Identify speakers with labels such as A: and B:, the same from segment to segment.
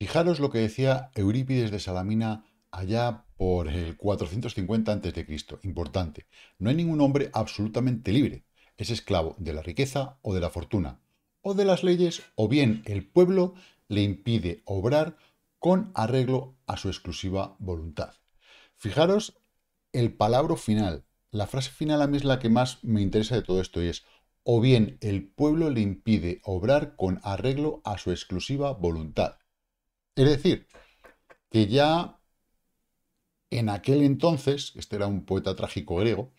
A: Fijaros lo que decía Eurípides de Salamina allá por el 450 a.C. Importante, no hay ningún hombre absolutamente libre. Es esclavo de la riqueza o de la fortuna, o de las leyes, o bien el pueblo le impide obrar con arreglo a su exclusiva voluntad. Fijaros el palabra final. La frase final a mí es la que más me interesa de todo esto y es, o bien el pueblo le impide obrar con arreglo a su exclusiva voluntad. Es decir, que ya en aquel entonces, este era un poeta trágico griego,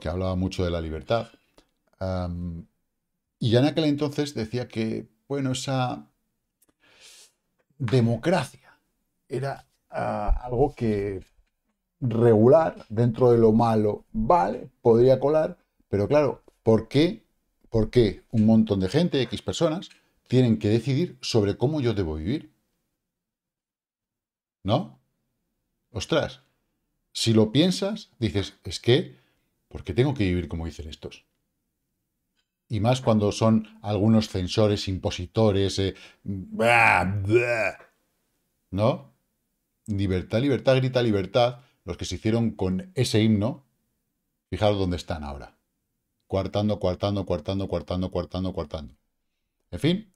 A: que hablaba mucho de la libertad, y ya en aquel entonces decía que, bueno, esa democracia era ah, algo que regular dentro de lo malo, vale, podría colar, pero claro, ¿por qué, ¿por qué un montón de gente, X personas, tienen que decidir sobre cómo yo debo vivir? ¿No? Ostras, si lo piensas, dices, es que, porque tengo que vivir como dicen estos? Y más cuando son algunos censores, impositores, eh, ¿no? Libertad, libertad, grita libertad, los que se hicieron con ese himno, fijaros dónde están ahora. Cuartando, cuartando, cuartando, cuartando, cuartando, cuartando. En fin,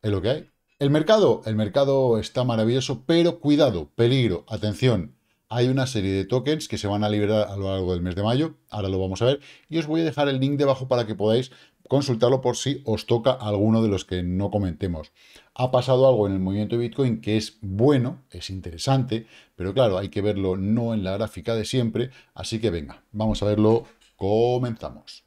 A: es lo que hay. ¿El mercado? El mercado está maravilloso, pero cuidado, peligro, atención. Hay una serie de tokens que se van a liberar a lo largo del mes de mayo, ahora lo vamos a ver, y os voy a dejar el link debajo para que podáis consultarlo por si os toca alguno de los que no comentemos. Ha pasado algo en el movimiento de Bitcoin que es bueno, es interesante, pero claro, hay que verlo no en la gráfica de siempre, así que venga, vamos a verlo, comenzamos.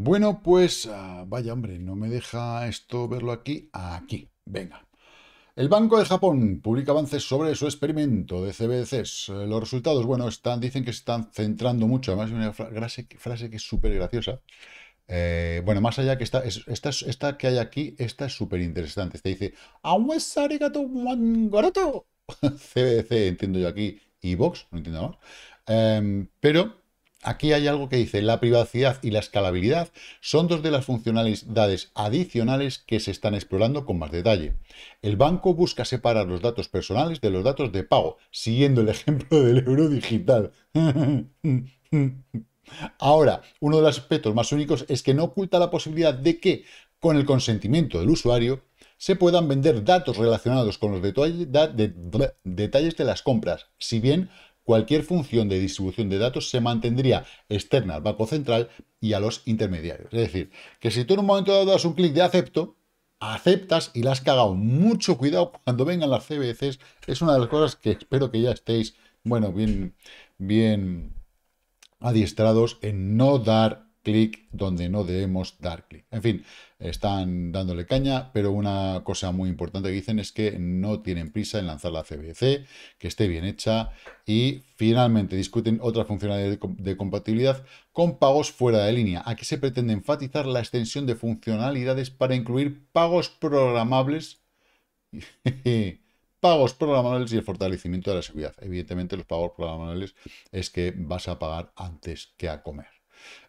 A: Bueno, pues ah, vaya hombre, no me deja esto verlo aquí, aquí, venga. El Banco de Japón publica avances sobre su experimento de CBDCs. Eh, los resultados, bueno, están, dicen que se están centrando mucho, además una frase, que es súper graciosa. Eh, bueno, más allá que esta, esta, que hay aquí, esta es súper interesante. Esta dice, CBDC, entiendo yo aquí, y Vox, no entiendo em, más. pero Aquí hay algo que dice, la privacidad y la escalabilidad son dos de las funcionalidades adicionales que se están explorando con más detalle. El banco busca separar los datos personales de los datos de pago, siguiendo el ejemplo del euro digital. Ahora, uno de los aspectos más únicos es que no oculta la posibilidad de que, con el consentimiento del usuario, se puedan vender datos relacionados con los detalles de las compras, si bien cualquier función de distribución de datos se mantendría externa al Banco Central y a los intermediarios. Es decir, que si tú en un momento dado das un clic de acepto, aceptas y la has cagado. Mucho cuidado cuando vengan las CBCs. Es una de las cosas que espero que ya estéis, bueno, bien, bien adiestrados en no dar clic donde no debemos dar clic. En fin, están dándole caña, pero una cosa muy importante que dicen es que no tienen prisa en lanzar la CBC, que esté bien hecha y finalmente discuten otras funcionalidades de compatibilidad con pagos fuera de línea. Aquí se pretende enfatizar la extensión de funcionalidades para incluir pagos programables. pagos programables y el fortalecimiento de la seguridad. Evidentemente los pagos programables es que vas a pagar antes que a comer.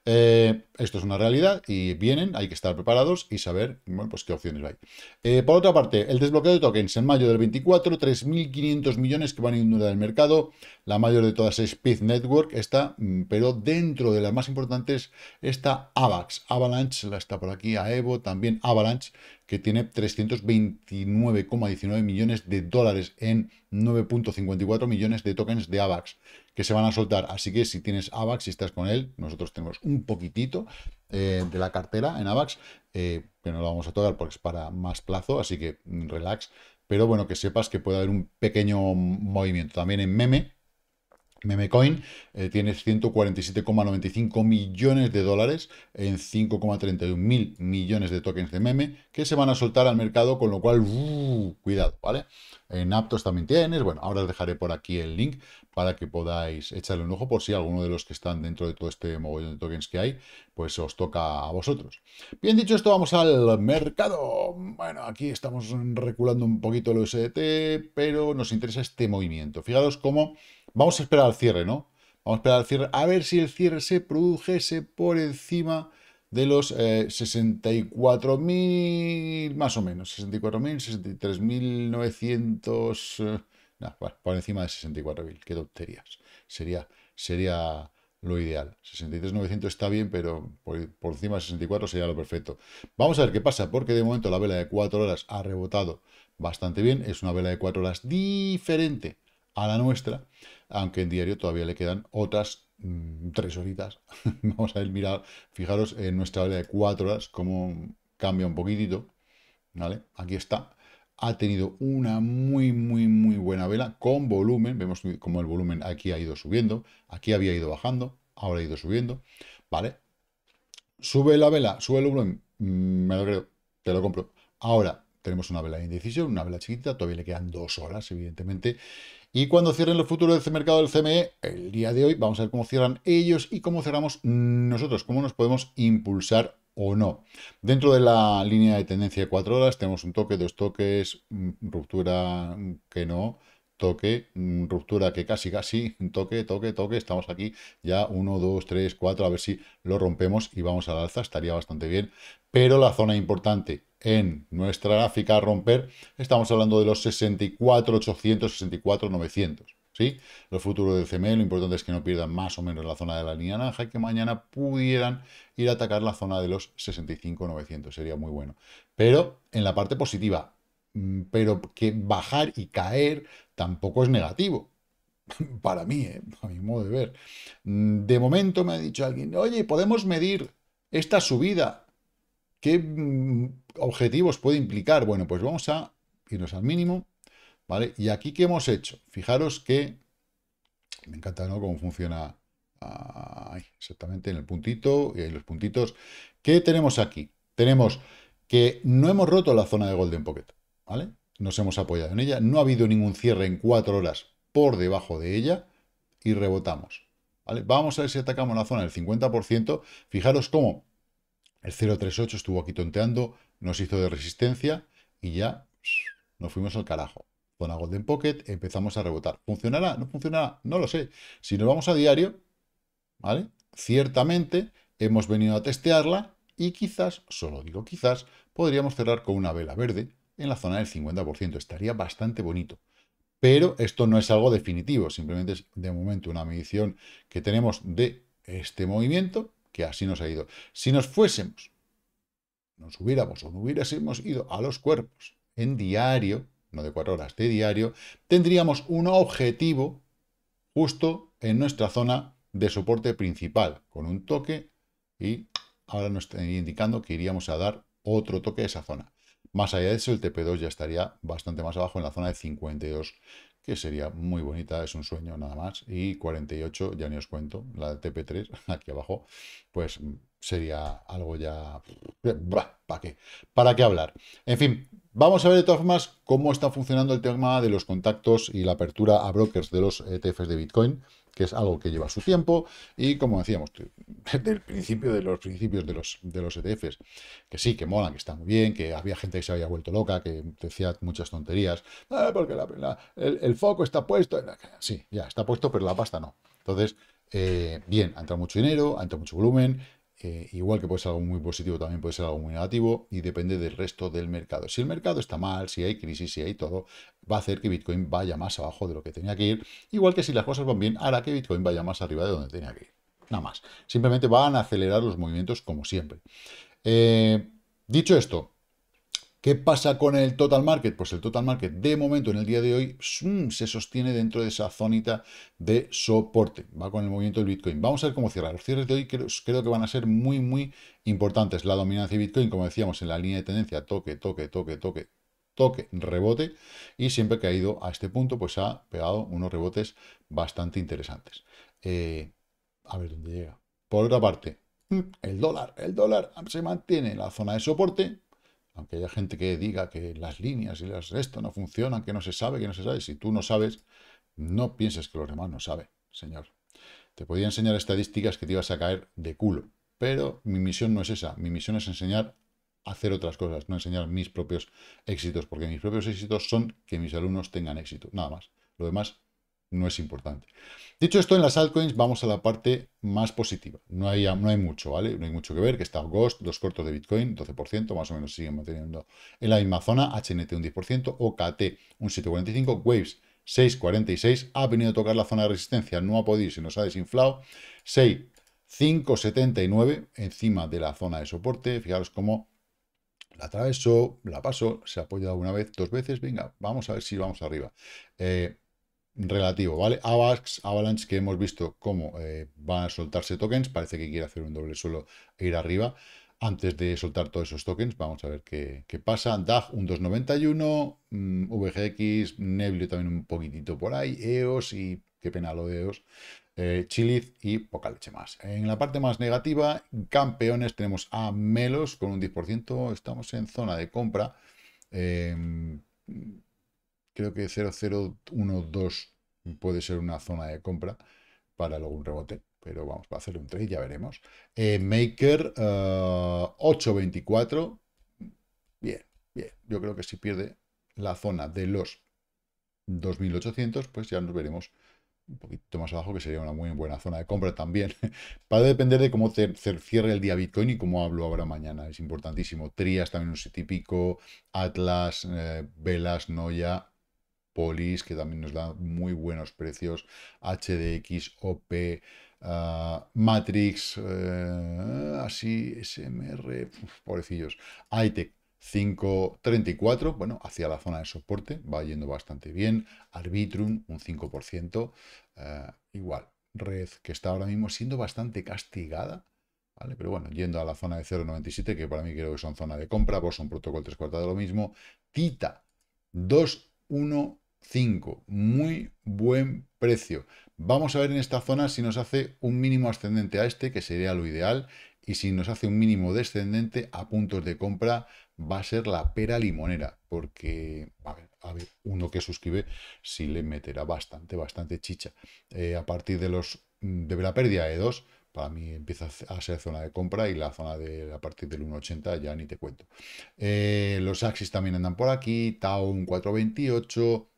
A: Eh, esto es una realidad y vienen, hay que estar preparados y saber bueno, pues qué opciones hay. Eh, por otra parte, el desbloqueo de tokens en mayo del 24, 3.500 millones que van a inundar el mercado. La mayor de todas es Pith Network, está, mm, pero dentro de las más importantes está AVAX. Avalanche, la está por aquí, a Evo, también Avalanche, que tiene 329,19 millones de dólares en 9.54 millones de tokens de AVAX que se van a soltar. Así que si tienes AVAX si estás con él, nosotros tenemos un poquitito eh, de la cartera en AVAX, eh, que no lo vamos a tocar porque es para más plazo, así que mm, relax. Pero bueno, que sepas que puede haber un pequeño movimiento. También en meme, Memecoin eh, tiene 147,95 millones de dólares en 5,31 mil millones de tokens de meme que se van a soltar al mercado, con lo cual, uh, cuidado, ¿vale? En Aptos también tienes, bueno, ahora os dejaré por aquí el link para que podáis echarle un ojo por si alguno de los que están dentro de todo este mogollón de tokens que hay, pues os toca a vosotros. Bien dicho esto, vamos al mercado. Bueno, aquí estamos reculando un poquito el USDT, pero nos interesa este movimiento. Fijaros cómo... Vamos a esperar al cierre, ¿no? Vamos a esperar al cierre, a ver si el cierre se produjese por encima de los 64.000, eh, más o menos, 64.000, 63.900, No, bueno, por encima de 64.000, qué tonterías, sería, sería lo ideal. 63.900 está bien, pero por, por, encima de 64 sería lo perfecto. Vamos a ver qué pasa, porque de momento la vela de 4 horas ha rebotado bastante bien, es una vela de 4 horas diferente a la nuestra, aunque en diario todavía le quedan otras mm, tres horitas. Vamos a ir mirar, fijaros en nuestra vela de cuatro horas, cómo cambia un poquitito. ¿Vale? Aquí está. Ha tenido una muy, muy, muy buena vela con volumen. Vemos como el volumen aquí ha ido subiendo. Aquí había ido bajando. Ahora ha ido subiendo. ¿Vale? Sube la vela, sube el volumen. Mm, me lo creo. Te lo compro. Ahora tenemos una vela de indecisión, una vela chiquita. Todavía le quedan dos horas, evidentemente. Y cuando cierren los futuros este mercado del CME, el día de hoy, vamos a ver cómo cierran ellos y cómo cerramos nosotros, cómo nos podemos impulsar o no. Dentro de la línea de tendencia de 4 horas tenemos un toque, dos toques, mm, ruptura mm, que no, toque, mm, ruptura que casi, casi, toque, toque, toque, estamos aquí ya 1, 2, 3, 4, a ver si lo rompemos y vamos al alza, estaría bastante bien, pero la zona importante en nuestra gráfica a romper, estamos hablando de los 64, 64,800, 900, ¿Sí? Los futuros del CME, lo importante es que no pierdan más o menos la zona de la línea naranja y que mañana pudieran ir a atacar la zona de los 65,900. Sería muy bueno. Pero en la parte positiva, mm, pero que bajar y caer tampoco es negativo. Para mí, ¿eh? a mi modo de ver. Mm, de momento me ha dicho alguien, oye, podemos medir esta subida. ¿Qué mm, objetivos puede implicar? Bueno, pues vamos a irnos al mínimo. ¿Vale? Y aquí, ¿qué hemos hecho? Fijaros que... Me encanta ¿no? cómo funciona ah, exactamente en el puntito y eh, en los puntitos. ¿Qué tenemos aquí? Tenemos que no hemos roto la zona de Golden Pocket, ¿vale? nos hemos apoyado en ella, no ha habido ningún cierre en cuatro horas por debajo de ella y rebotamos. Vamos a ver si atacamos la zona del 50%. Fijaros cómo el 0.38 estuvo aquí tonteando, nos hizo de resistencia y ya nos fuimos al carajo. Zona Golden Pocket, empezamos a rebotar. ¿Funcionará? ¿No funcionará? No lo sé. Si nos vamos a diario, ¿vale? Ciertamente hemos venido a testearla y quizás, solo digo quizás, podríamos cerrar con una vela verde en la zona del 50%. Estaría bastante bonito. Pero esto no es algo definitivo, simplemente es de momento una medición que tenemos de este movimiento, que así nos ha ido. Si nos fuésemos, nos hubiéramos o no hubiésemos ido a los cuerpos en diario, no de cuatro horas, de diario, tendríamos un objetivo justo en nuestra zona de soporte principal, con un toque y ahora nos está indicando que iríamos a dar otro toque a esa zona. Más allá de eso, el TP2 ya estaría bastante más abajo en la zona de 52, que sería muy bonita, es un sueño nada más. Y 48, ya ni os cuento, la de TP3, aquí abajo, pues sería algo ya... ¿Para qué? ¿Para qué hablar? En fin, Vamos a ver de todas formas cómo está funcionando el tema de los contactos y la apertura a brokers de los ETFs de Bitcoin, que es algo que lleva su tiempo y como decíamos, desde el principio de los principios de los, de los ETFs, que sí, que molan, que está muy bien, que había gente que se había vuelto loca, que decía muchas tonterías, ah, porque el, foco está puesto, sí, ya está puesto, pero la pasta no. Entonces, eh, bien, ha entrado mucho dinero, ha entrado mucho volumen, eh, igual que puede ser algo muy positivo, también puede ser algo muy negativo y depende del resto del mercado. Si el mercado está mal, si hay crisis, si hay todo, va a hacer que Bitcoin vaya más abajo de lo que tenía que ir. Igual que si las cosas van bien, hará que Bitcoin vaya más arriba de donde tenía que ir. Nada más. Simplemente van a acelerar los movimientos como siempre. Eh, dicho esto, ¿Qué pasa con el total market? Pues el total market de momento en el día de hoy mm, se sostiene dentro de esa zonita de soporte. Va con el movimiento del Bitcoin. Vamos a ver cómo cierra. Los cierres de hoy creo, que van a ser muy, muy importantes. La dominancia de Bitcoin, como decíamos, en la línea de tendencia, toque, toque, toque, toque, toque, rebote. Y siempre que ha ido a este punto, pues ha pegado unos rebotes bastante interesantes. Eh, a ver dónde llega. Por otra parte, mm, el dólar, el dólar se mantiene en la zona de soporte, aunque haya gente que diga que las líneas y las esto no funcionan, que no se sabe, que no se sabe, si tú no sabes, no pienses que los demás no saben, señor. Te podía enseñar estadísticas que te ibas a caer de culo, pero mi misión no es esa, mi misión es enseñar a hacer otras cosas, no enseñar mis propios éxitos, porque mis propios éxitos son que mis alumnos tengan éxito, nada más. Lo demás no es importante. Dicho esto, en las altcoins vamos a la parte más positiva. No hay, no hay mucho, ¿vale? No hay mucho que ver, que está Ghost, dos cortos de Bitcoin, 12%, más o menos siguen manteniendo en la misma zona, HNT un 10%, OKT un 7,45%, Waves 6,46%, ha venido a tocar la zona de resistencia, no ha podido, se nos ha desinflado, 6, 5,79 encima de la zona de soporte, fijaros cómo la atravesó, la pasó. se ha apoyado una vez, dos veces, venga, vamos a ver si vamos arriba. Eh, relativo, ¿vale? Avax, Avalanche, que hemos visto cómo eh, van a soltarse tokens, parece que quiere hacer un doble suelo e ir arriba antes de soltar todos esos tokens, vamos a ver qué, qué pasa, DAG un 291, VGX, Neblio también un poquitito por ahí, EOS y qué pena lo de EOS, eh, y poca leche más. En la parte más negativa, campeones, tenemos a Melos con un 10%, estamos en zona de compra, em, creo que 0012 puede ser una zona de compra para luego un rebote. Pero vamos, va a hacer un trade, ya veremos. Eh, Maker 824. Eh, bien, bien. Yo creo que si pierde la zona de los 2800, pues ya nos veremos un poquito más abajo, que sería una muy buena zona de compra también. Va a depender de cómo cierre el día Bitcoin y cómo hablo ahora mañana. Es importantísimo. Trias también un típico, Atlas, eh, Velas, Noya, Polis, que también nos da muy buenos precios, HDX, OP, ah, Matrix, eh, así, SMR, pobrecillos, ITEC. 5.34, bueno, hacia la zona de soporte, va yendo bastante bien. Arbitrum, un 5%, eh, igual. Red, que está ahora mismo siendo bastante castigada, ¿Vale? Pero bueno, yendo a la zona de 0.97, que para mí creo que son zona de compra, pues son protocolo 3 cuartas de lo mismo. Tita, 2.1 5. Muy buen precio. Vamos a ver en esta zona si nos hace un mínimo ascendente a este, que sería lo ideal, y si nos hace un mínimo descendente a puntos de compra, va a ser la pera limonera, porque, a ver, uno que suscribe si le meterá bastante, bastante chicha. Eh, a partir de los mm, de la pérdida de 2, para mí empieza a ser zona de compra y la zona de a partir del 1.80 ya ni te cuento. Eh, los Axis también andan por aquí, Tau un 428,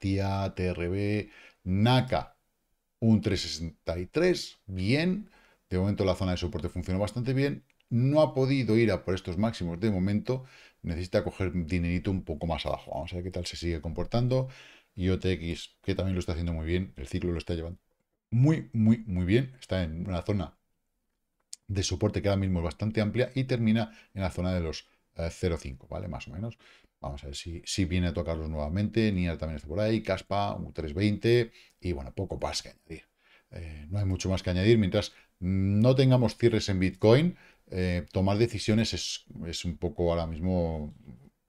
A: TIA, TRB, NACA, un 363, bien. De momento la zona de soporte funcionó bastante bien. No ha podido ir a por estos máximos de momento. Necesita coger dinerito un poco más abajo. Vamos a ver qué tal se sigue comportando. IOTX, que también lo está haciendo muy bien. El ciclo lo está llevando muy, muy, muy bien. Está en una zona de soporte que ahora mismo es bastante amplia y termina en la zona de los 0,5, eh, ¿vale? Más o menos. Vamos a ver si, viene a tocarlos nuevamente. Nier también está por ahí, Caspa, un 320 y bueno, poco más que añadir. Eh, no hay mucho más que añadir. Mientras no tengamos cierres en Bitcoin, eh, tomar decisiones es, un poco ahora mismo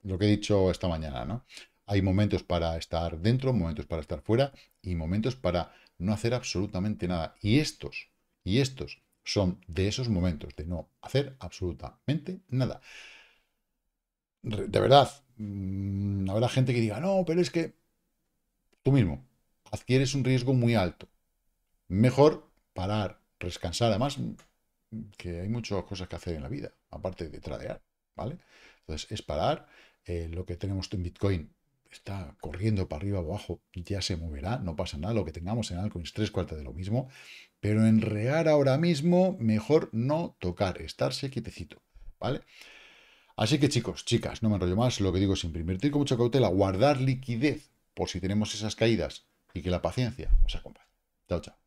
A: lo que he dicho esta mañana, ¿no? Hay momentos para estar dentro, momentos para estar fuera y momentos para no hacer absolutamente nada. Y estos, y estos son de esos momentos de no hacer absolutamente nada. De verdad, Mm, habrá gente que diga, no, pero es que tú mismo adquieres un riesgo muy alto. Mejor parar, descansar. Además, mm, que hay muchas cosas que hacer en la vida, aparte de tradear, ¿vale? Entonces, es parar. Eh, lo que tenemos en Bitcoin está corriendo para arriba o abajo, ya se moverá, no pasa nada. Lo que tengamos en es tres cuartas de lo mismo. Pero en real ahora mismo, mejor no tocar, estarse quietecito, ¿vale? Así que chicos, chicas, no me enrollo más, lo que digo es invertir con mucha cautela, guardar liquidez por si tenemos esas caídas y que la paciencia os acompañe. Chao, chao.